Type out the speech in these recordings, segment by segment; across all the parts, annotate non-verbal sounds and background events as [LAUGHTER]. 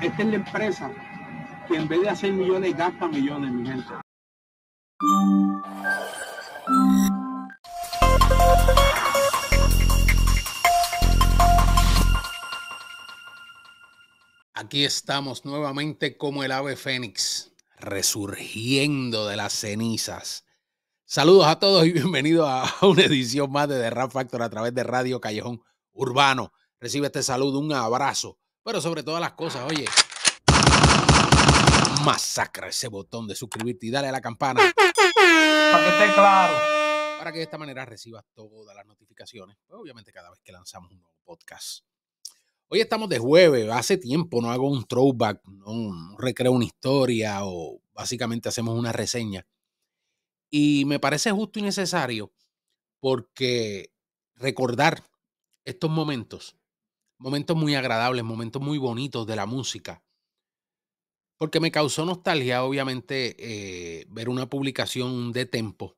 Esta es la empresa que en vez de hacer millones gasta millones, mi gente. Aquí estamos nuevamente como el ave fénix, resurgiendo de las cenizas Saludos a todos y bienvenidos a una edición más de The Rap Factor a través de Radio Callejón Urbano. Recibe este saludo, un abrazo, pero sobre todas las cosas, oye, masacra ese botón de suscribirte y dale a la campana. Para que esté claro. Para que de esta manera recibas todas las notificaciones, pues, obviamente cada vez que lanzamos un nuevo podcast. Hoy estamos de jueves, hace tiempo no hago un throwback, no recreo una historia o básicamente hacemos una reseña y me parece justo y necesario porque recordar estos momentos, momentos muy agradables, momentos muy bonitos de la música, porque me causó nostalgia, obviamente, eh, ver una publicación de Tempo,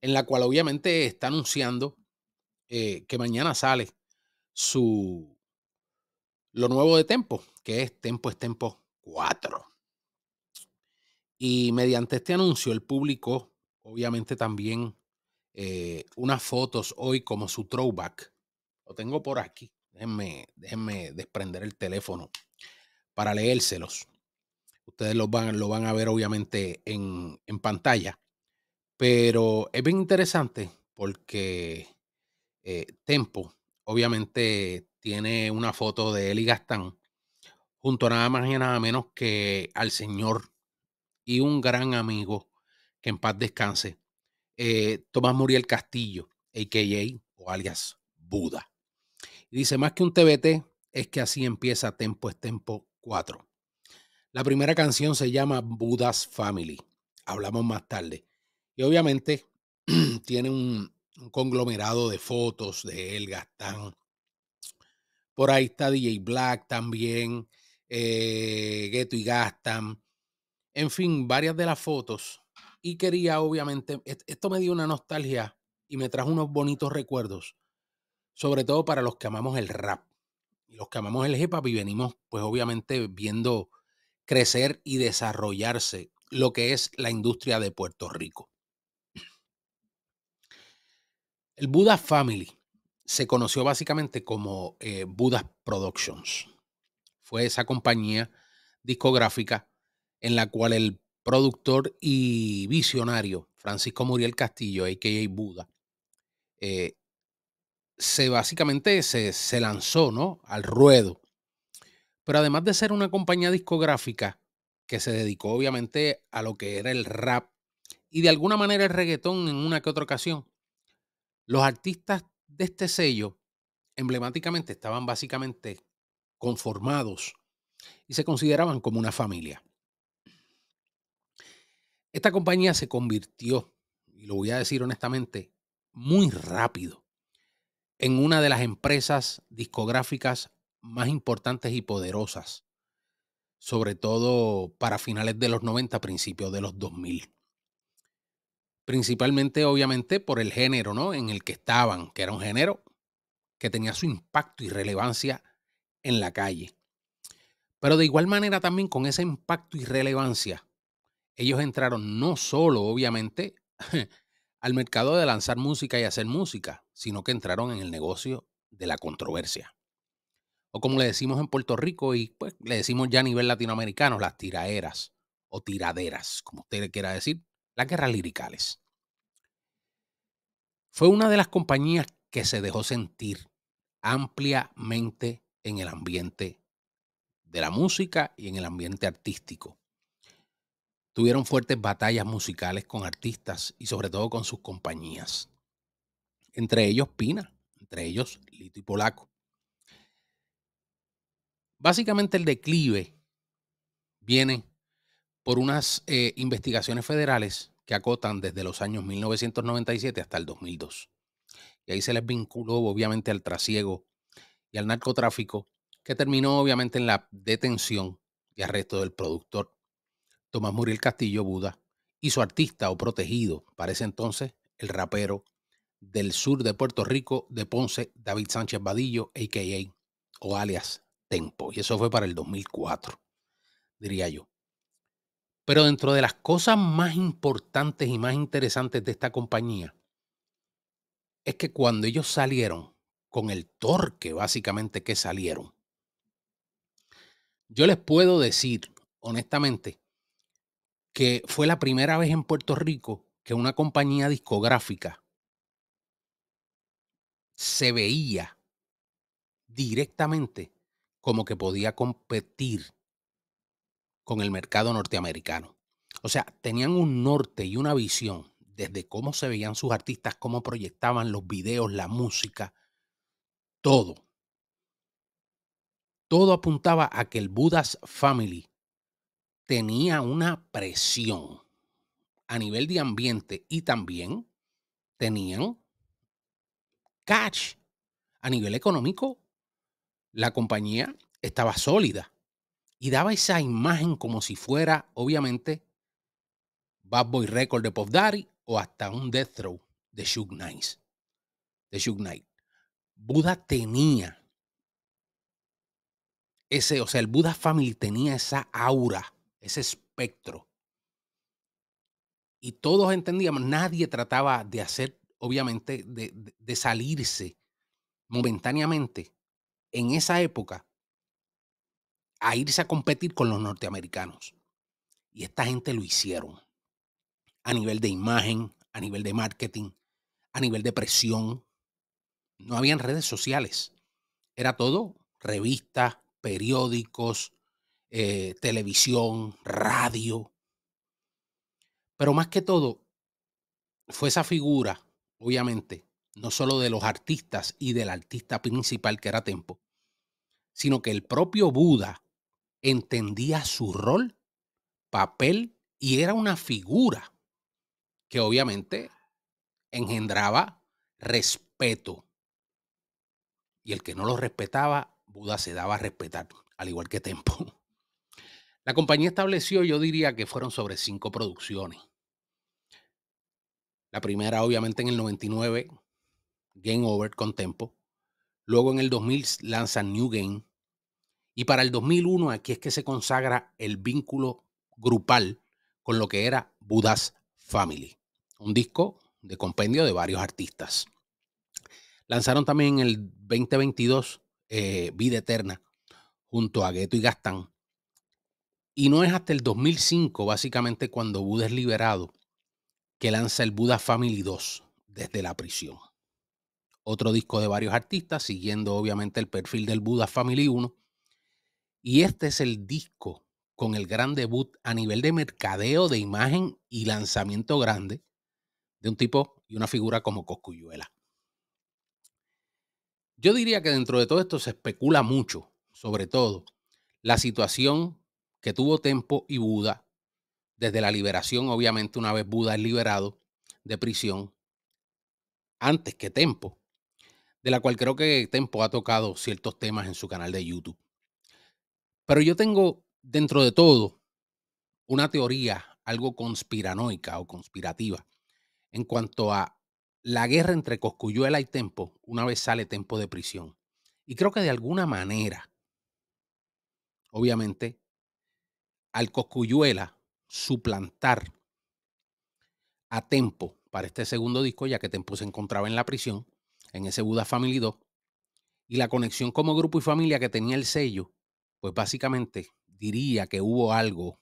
en la cual obviamente está anunciando eh, que mañana sale su lo nuevo de Tempo, que es Tempo es Tempo 4. Y mediante este anuncio, el público. Obviamente también eh, unas fotos hoy como su throwback. Lo tengo por aquí. Déjenme, desprender el teléfono para leérselos. Ustedes lo van, lo van a ver obviamente en, pantalla. Pero es bien interesante porque eh, Tempo obviamente tiene una foto de él y Gastán junto a nada más y nada menos que al señor y un gran amigo que en paz descanse, eh, Tomás Muriel Castillo, a.k.a. o alias Buda. dice, más que un TBT, es que así empieza Tempo es Tempo 4. La primera canción se llama Budas Family. Hablamos más tarde. Y obviamente [CLEARS THROAT] tiene un, conglomerado de fotos de él, Gastán. Por ahí está DJ Black también, eh, Ghetto y Gastan. En fin, varias de las fotos y quería, obviamente, e-, esto me dio una nostalgia y me trajo unos bonitos recuerdos, sobre todo para los que amamos el rap y los que amamos el hip hop y venimos, pues obviamente, viendo crecer y desarrollarse lo que es la industria de Puerto Rico. El Buda Family se conoció básicamente como eh, Buda Productions. Fue esa compañía discográfica en la cual el productor y visionario, Francisco Muriel Castillo, a.k.a. Buda, eh, se básicamente se, se lanzó ¿no? al ruedo. Pero además de ser una compañía discográfica que se dedicó obviamente a lo que era el rap y de alguna manera el reggaetón en una que otra ocasión, los artistas de este sello emblemáticamente estaban básicamente conformados y se consideraban como una familia. Esta compañía se convirtió, y lo voy a decir honestamente, muy rápido en una de las empresas discográficas más importantes y poderosas, sobre todo para finales de los 90, principios de los 2000. Principalmente, obviamente, por el género ¿no? en el que estaban, que era un género que tenía su impacto y relevancia en la calle. Pero de igual manera también con ese impacto y relevancia ellos entraron no solo, obviamente, [LAUGHS] al mercado de lanzar música y hacer música, sino que entraron en el negocio de la controversia. O como le decimos en Puerto Rico y pues le decimos ya a nivel latinoamericano, las tiraeras o tiraderas, como usted le quiera decir, las guerras liricales. Fue una de las compañías que se dejó sentir ampliamente en el ambiente de la música y en el ambiente artístico. Tuvieron fuertes batallas musicales con artistas y sobre todo con sus compañías. Entre ellos Pina, entre ellos Lito y Polaco. Básicamente el declive viene por unas eh, investigaciones federales que acotan desde los años 1997 hasta el 2002. Y ahí se les vinculó obviamente al trasiego y al narcotráfico, que terminó obviamente en la detención y arresto del productor Tomás Muriel Castillo Buda y su artista o protegido, para ese entonces, el rapero del sur de Puerto Rico de Ponce, David Sánchez Vadillo, a.k.a. o alias Tempo. Y eso fue para el 2004, diría yo. Pero dentro de las cosas más importantes y más interesantes de esta compañía, es que cuando ellos salieron, con el torque básicamente que salieron, yo les puedo decir honestamente que fue la primera vez en Puerto Rico que una compañía discográfica se veía directamente como que podía competir con el mercado norteamericano. O sea, tenían un norte y una visión desde cómo se veían sus artistas, cómo proyectaban los videos, la música, todo. Todo apuntaba a que el Buddha's Family tenía una presión a nivel de ambiente y también tenían cash a nivel económico. La compañía estaba sólida y daba esa imagen como si fuera, obviamente, Bad Boy Record de Pop Daddy o hasta un Death Throw de Shug De Shug Buda tenía ese, o sea, el Buda Family tenía esa aura ese espectro. Y todos entendíamos, nadie trataba de hacer, obviamente, de, salirse momentáneamente en esa época a irse a competir con los norteamericanos. Y esta gente lo hicieron a nivel de imagen, a nivel de marketing, a nivel de presión. No habían redes sociales. Era todo revistas, periódicos, eh, televisión, radio. Pero más que todo, fue esa figura, obviamente, no solo de los artistas y del artista principal que era Tempo, sino que el propio Buda entendía su rol, papel y era una figura que obviamente engendraba respeto. Y el que no lo respetaba, Buda se daba a respetar, al igual que Tempo. La compañía estableció, yo diría que fueron sobre cinco producciones. La primera, obviamente, en el 99, Game Over con Tempo. Luego en el 2000 lanzan New Game. Y para el 2001 aquí es que se consagra el vínculo grupal con lo que era Budas Family, un disco de compendio de varios artistas. Lanzaron también en el 2022 eh, Vida Eterna junto a Gueto y Gastán. Y no es hasta el 2005, básicamente cuando Buda es liberado, que lanza el Buda Family 2 desde la prisión. Otro disco de varios artistas, siguiendo obviamente el perfil del Buda Family 1. Y este es el disco con el gran debut a nivel de mercadeo, de imagen y lanzamiento grande de un tipo y una figura como Coscuyuela. Yo diría que dentro de todo esto se especula mucho, sobre todo la situación que tuvo Tempo y Buda, desde la liberación, obviamente una vez Buda es liberado de prisión, antes que Tempo, de la cual creo que Tempo ha tocado ciertos temas en su canal de YouTube. Pero yo tengo dentro de todo una teoría algo conspiranoica o conspirativa en cuanto a la guerra entre Coscuyuela y Tempo una vez sale Tempo de prisión. Y creo que de alguna manera, obviamente, al Coscuyuela suplantar a Tempo para este segundo disco, ya que Tempo se encontraba en la prisión, en ese Buda Family 2, y la conexión como grupo y familia que tenía el sello, pues básicamente diría que hubo algo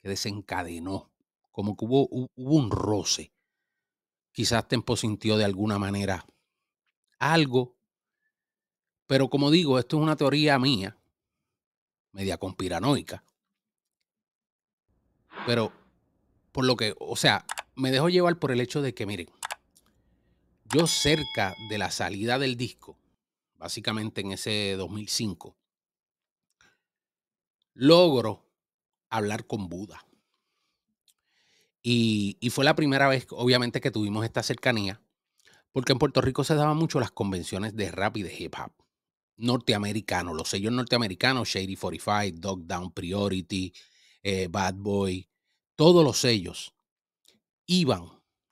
que desencadenó, como que hubo, hubo un roce. Quizás Tempo sintió de alguna manera algo, pero como digo, esto es una teoría mía, media conspiranoica, pero por lo que, o sea, me dejo llevar por el hecho de que, miren, yo cerca de la salida del disco, básicamente en ese 2005, logro hablar con Buda. Y, fue la primera vez, obviamente, que tuvimos esta cercanía, porque en Puerto Rico se daban mucho las convenciones de rap y de hip hop norteamericano, los sellos norteamericanos, Shady 45, Dog Down Priority, eh, Bad Boy, todos los sellos iban,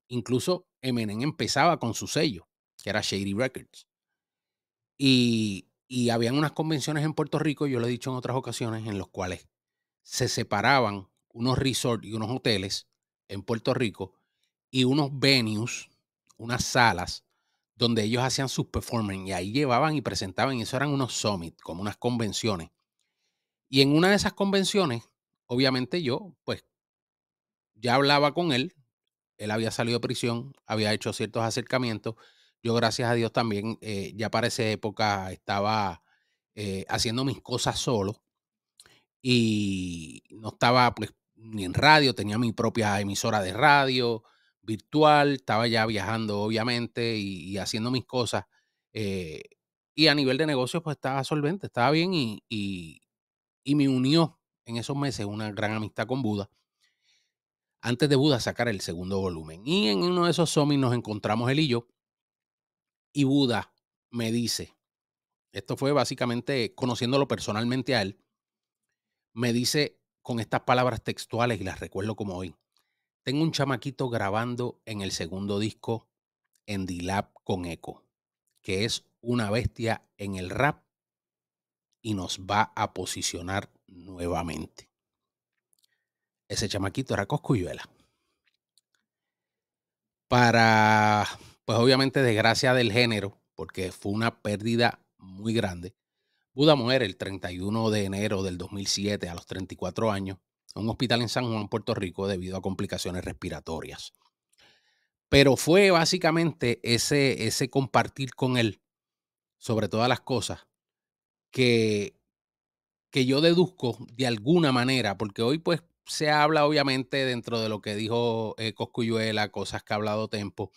incluso Eminem empezaba con su sello, que era Shady Records. Y, y habían unas convenciones en Puerto Rico, yo lo he dicho en otras ocasiones, en las cuales se separaban unos resorts y unos hoteles en Puerto Rico y unos venues, unas salas donde ellos hacían sus performances y ahí llevaban y presentaban y eso eran unos summits, como unas convenciones. Y en una de esas convenciones, obviamente yo, pues ya hablaba con él, él había salido de prisión, había hecho ciertos acercamientos. Yo, gracias a Dios, también eh, ya para esa época estaba eh, haciendo mis cosas solo y no estaba pues, ni en radio, tenía mi propia emisora de radio virtual, estaba ya viajando obviamente y, haciendo mis cosas. Eh, y a nivel de negocios pues estaba solvente, estaba bien y me unió en esos meses una gran amistad con Buda antes de Buda sacar el segundo volumen. Y en uno de esos zombies nos encontramos él y yo. Y Buda me dice, esto fue básicamente conociéndolo personalmente a él, me dice con estas palabras textuales y las recuerdo como hoy. Tengo un chamaquito grabando en el segundo disco en d con Echo, que es una bestia en el rap y nos va a posicionar nuevamente ese chamaquito era Coscuyuela. Para, pues obviamente, desgracia del género, porque fue una pérdida muy grande. Buda muere el 31 de enero del 2007 a los 34 años en un hospital en San Juan, Puerto Rico, debido a complicaciones respiratorias. Pero fue básicamente ese, ese compartir con él sobre todas las cosas que, que yo deduzco de alguna manera, porque hoy pues se habla obviamente dentro de lo que dijo eh, Coscuyuela, cosas que ha hablado Tempo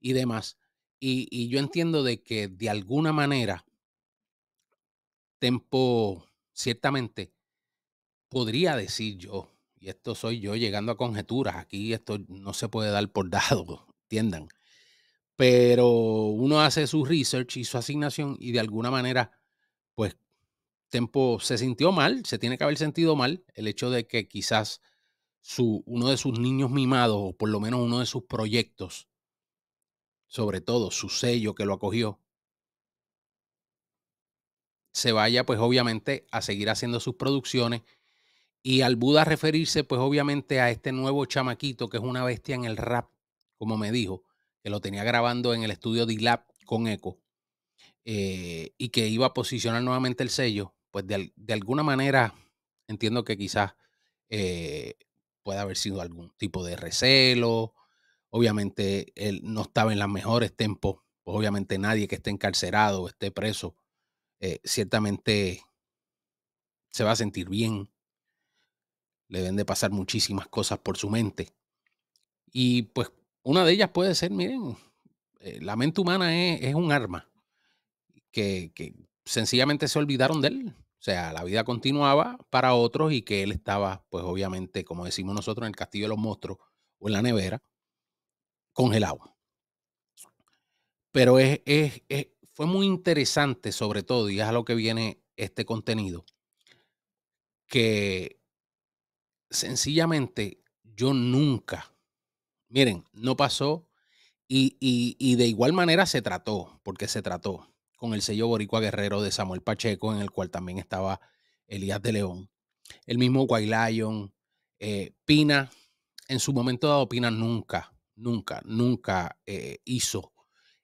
y demás. Y, y, yo entiendo de que de alguna manera Tempo ciertamente podría decir yo, y esto soy yo llegando a conjeturas, aquí esto no se puede dar por [LAUGHS] dado, entiendan. Pero uno hace su research y su asignación y de alguna manera pues Tempo se sintió mal, se tiene que haber sentido mal el hecho de que quizás su, uno de sus niños mimados, o por lo menos uno de sus proyectos, sobre todo su sello que lo acogió, se vaya pues obviamente a seguir haciendo sus producciones y al Buda referirse pues obviamente a este nuevo chamaquito que es una bestia en el rap, como me dijo, que lo tenía grabando en el estudio D-Lab con Echo. Eh, y que iba a posicionar nuevamente el sello, pues de, alguna manera entiendo que quizás eh, puede haber sido algún tipo de recelo. Obviamente él no estaba en los mejores tiempos pues, obviamente nadie que esté encarcerado esté preso, eh, ciertamente se va a sentir bien. Le deben de pasar muchísimas cosas por su mente. Y pues una de ellas puede ser, miren, eh, la mente humana es, un arma que, que sencillamente se olvidaron de él o sea, la vida continuaba para otros y que él estaba, pues obviamente, como decimos nosotros, en el castillo de los monstruos o en la nevera, congelado. Pero es, fue muy interesante, sobre todo, y es a lo que viene este contenido, que sencillamente yo nunca, miren, no pasó y, y de igual manera se trató, porque se trató con el sello Boricua Guerrero de Samuel Pacheco, en el cual también estaba Elías de León. El mismo Guaylayon, eh, Pina, en su momento dado, Pina nunca, nunca, nunca eh, hizo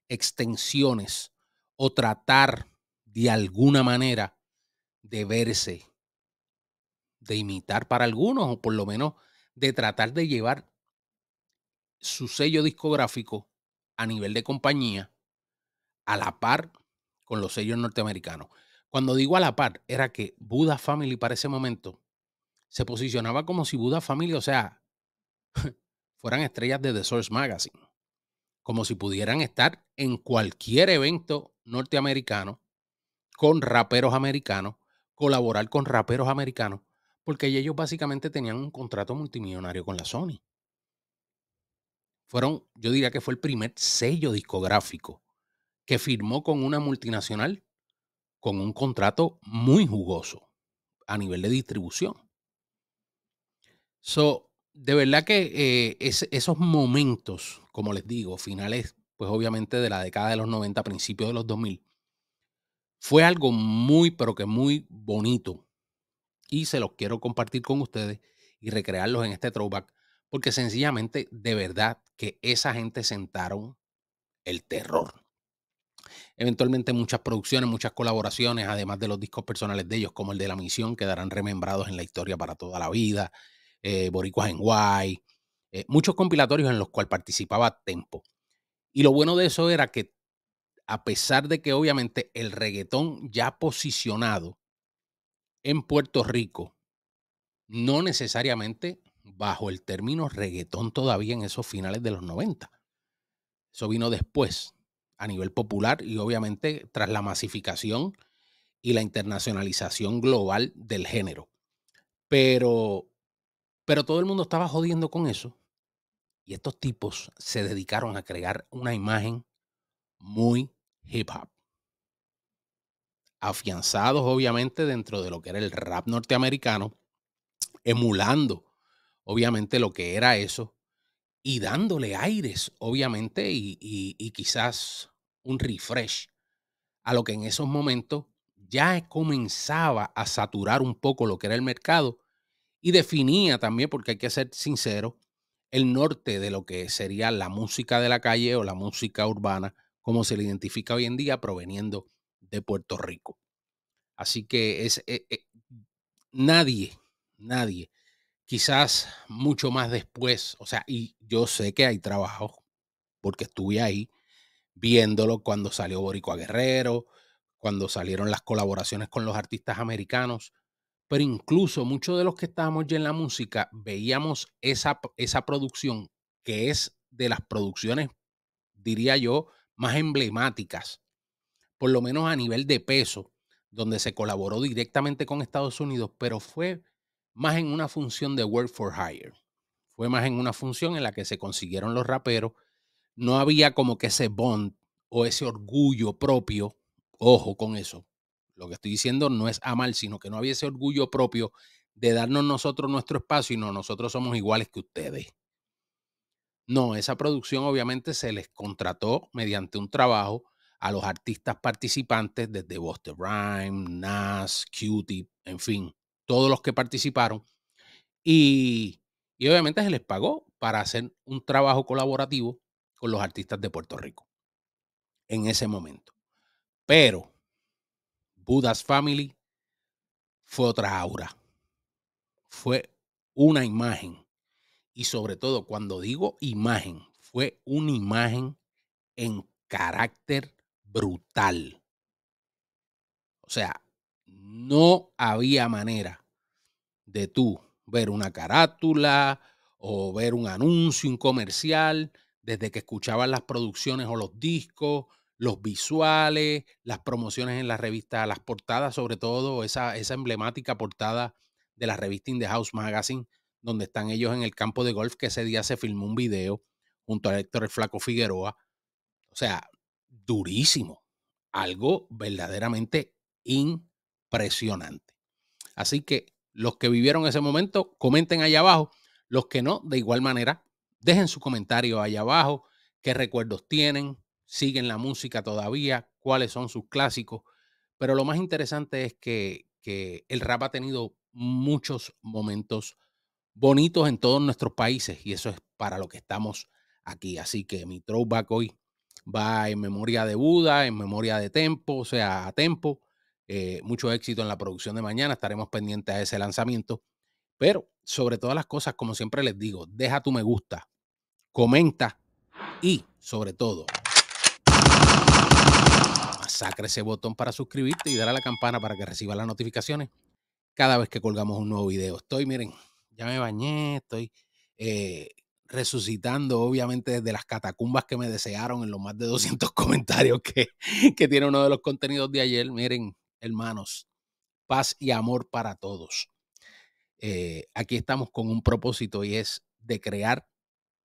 extensiones o tratar de alguna manera de verse, de imitar para algunos, o por lo menos de tratar de llevar su sello discográfico a nivel de compañía a la par con los sellos norteamericanos. Cuando digo a la par, era que Buda Family para ese momento se posicionaba como si Buda Family, o sea, [LAUGHS] fueran estrellas de The Source Magazine, como si pudieran estar en cualquier evento norteamericano con raperos americanos, colaborar con raperos americanos, porque ellos básicamente tenían un contrato multimillonario con la Sony. Fueron, yo diría que fue el primer sello discográfico que firmó con una multinacional con un contrato muy jugoso a nivel de distribución. So, de verdad que eh, esos momentos, como les digo, finales, pues obviamente de la década de los 90, principios de los 2000, fue algo muy, pero que muy bonito. Y se los quiero compartir con ustedes y recrearlos en este throwback, porque sencillamente, de verdad, que esa gente sentaron el terror. Eventualmente muchas producciones, muchas colaboraciones, además de los discos personales de ellos, como el de La Misión, quedarán remembrados en la historia para toda la vida, eh, Boricuas en Guay, eh, muchos compilatorios en los cuales participaba Tempo. Y lo bueno de eso era que, a pesar de que obviamente el reggaetón ya posicionado en Puerto Rico, no necesariamente bajo el término reggaetón todavía en esos finales de los 90. Eso vino después a nivel popular y obviamente tras la masificación y la internacionalización global del género. Pero, pero todo el mundo estaba jodiendo con eso y estos tipos se dedicaron a crear una imagen muy hip hop. Afianzados obviamente dentro de lo que era el rap norteamericano, emulando obviamente lo que era eso y dándole aires, obviamente, y, y, quizás un refresh a lo que en esos momentos ya e, comenzaba a saturar un poco lo que era el mercado y definía también, porque hay que ser sincero, el norte de lo que sería la música de la calle o la música urbana, como se le identifica hoy en día, proveniendo de Puerto Rico. Así que es, eh, eh, nadie, nadie, quizás mucho más después, o sea, y yo sé que hay trabajo porque estuve ahí, viéndolo cuando salió Boricua Guerrero, cuando salieron las colaboraciones con los artistas americanos, pero incluso muchos de los que estábamos ya en la música veíamos esa, esa producción que es de las producciones, diría yo, más emblemáticas, por lo menos a nivel de peso, donde se colaboró directamente con Estados Unidos, pero fue más en una función de work for hire. Fue más en una función en la que se consiguieron los raperos, no había como que ese bond o ese orgullo propio, ojo con eso, lo que estoy diciendo no es amar, sino que no había ese orgullo propio de darnos nosotros nuestro espacio y no, nosotros somos iguales que ustedes. No, esa producción obviamente se les contrató mediante un trabajo a los artistas participantes desde Buster Rhyme, Nas, Cutie, en fin, todos los que participaron. Y, y obviamente se les pagó para hacer un trabajo colaborativo con los artistas de Puerto Rico en ese momento. Pero Budas Family fue otra aura, fue una imagen. Y sobre todo, cuando digo imagen, fue una imagen en carácter brutal. O sea, no había manera de tú ver una carátula o ver un anuncio, un comercial desde que escuchaban las producciones o los discos, los visuales, las promociones en las revistas, las portadas, sobre todo esa, esa emblemática portada de la revista In the House Magazine, donde están ellos en el campo de golf, que ese día se filmó un video junto a Héctor el Flaco Figueroa. O sea, durísimo. Algo verdaderamente impresionante. Así que los que vivieron ese momento, comenten allá abajo. Los que no, de igual manera, Dejen su comentario ahí abajo, qué recuerdos tienen, siguen la música todavía, cuáles son sus clásicos. Pero lo más interesante es que, el rap ha tenido muchos momentos bonitos en todos nuestros países y eso es para lo que estamos aquí. Así que mi throwback hoy va en memoria de Buda, en memoria de Tempo, o sea, a Tempo. Eh, mucho éxito en la producción de mañana, estaremos pendientes a ese lanzamiento. Pero sobre todas las cosas, como siempre les digo, deja tu me gusta, comenta y, sobre todo, masacre ese botón para suscribirte y dar a la campana para que reciba las notificaciones cada vez que colgamos un nuevo video. Estoy, miren, ya me bañé, estoy eh, resucitando, obviamente, desde las catacumbas que me desearon en los más de 200 [LAUGHS] comentarios que, tiene uno de los contenidos de ayer. Miren, hermanos, paz y amor para todos. Eh, aquí estamos con un propósito y es de crear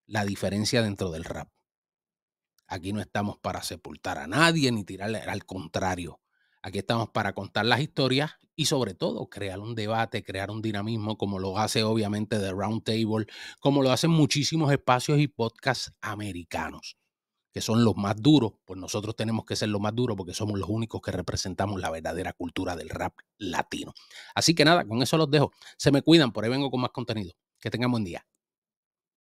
la diferencia dentro del rap. Aquí no estamos para sepultar a nadie ni tirarle al contrario. Aquí estamos para contar las historias y sobre todo crear un debate, crear un dinamismo como lo hace obviamente The Round Table, como lo hacen muchísimos espacios y podcasts americanos, que son los más duros, pues nosotros tenemos que ser los más duros porque somos los únicos que representamos la verdadera cultura del rap latino. Así que nada, con eso los dejo. Se me cuidan, por ahí vengo con más contenido. Que tengan buen día.